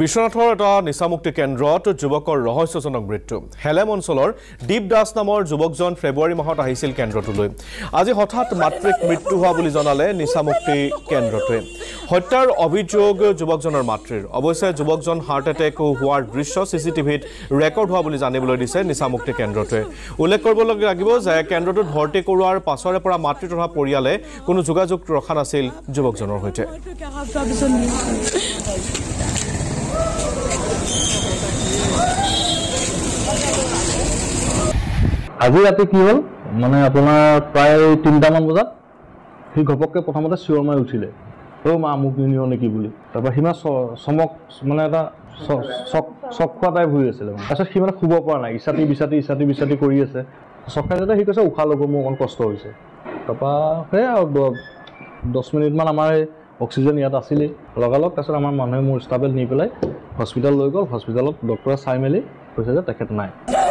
বিশ্বনাথৰ এটা নিচামুক্তি কেন্দ্ৰত যুৱকৰ ৰহস্যজনক মৃত্যু হেলেম অঞ্চলৰ দীপ দাস নামৰ যুৱকজন ফেব্ৰুৱাৰী মাহত আহিছিল কেন্দ্ৰটোলৈ আজি হঠাৎ মাতৃক মৃত্যু হোৱা বুলি জনালে নিচামুক্তি কেন্দ্ৰটোৱে হত্যাৰ অভিযোগ যুৱকজনৰ মাতৃৰ অৱশ্যে যুৱকজন হাৰ্ট এটেক হোৱাৰ দৃশ্য চি চি টিভিত ৰেকৰ্ড হোৱা বুলি জানিবলৈ দিছে নিচামুক্তি কেন্দ্ৰটোৱে উল্লেখ কৰিব লাগিব যে কেন্দ্ৰটোত ভৰ্তি কৰোৱাৰ পাছৰে পৰা মাতৃ তথা পৰিয়ালে কোনো যোগাযোগ ৰখা নাছিল যুৱকজনৰ সৈতে আজি ৰাতি কি হ'ল মানে আপোনাৰ প্ৰায় তিনিটামান বজাত সি ঘপককৈ প্ৰথমতে চিঞৰ মাৰি উঠিলে অ' মা মোক নিনিও নেকি বুলি তাৰপৰা সিমান চমক মানে এটা চক চকুৱা টাইপ হৈ আছিলে মানে তাৰপিছত সি মানে শুব পৰা নাই ইচাতি বিচাতি ইচাতি বিচাতি কৰি আছে চকাই যাতে সি কৈছে উশাহ ল'ব মোৰ অকণ কষ্ট হৈছে তাৰপৰা সেয়াই আৰু দহ মিনিটমান আমাৰ এই অক্সিজেন ইয়াত আছিলেই লগালগ তাৰপিছত আমাৰ মানুহে মোৰ ষ্টাফে নি পেলাই হস্পিটেল লৈ গ'ল হস্পিটেলত ডক্টৰে চাই মেলি কৈছে যে তেখেত নাই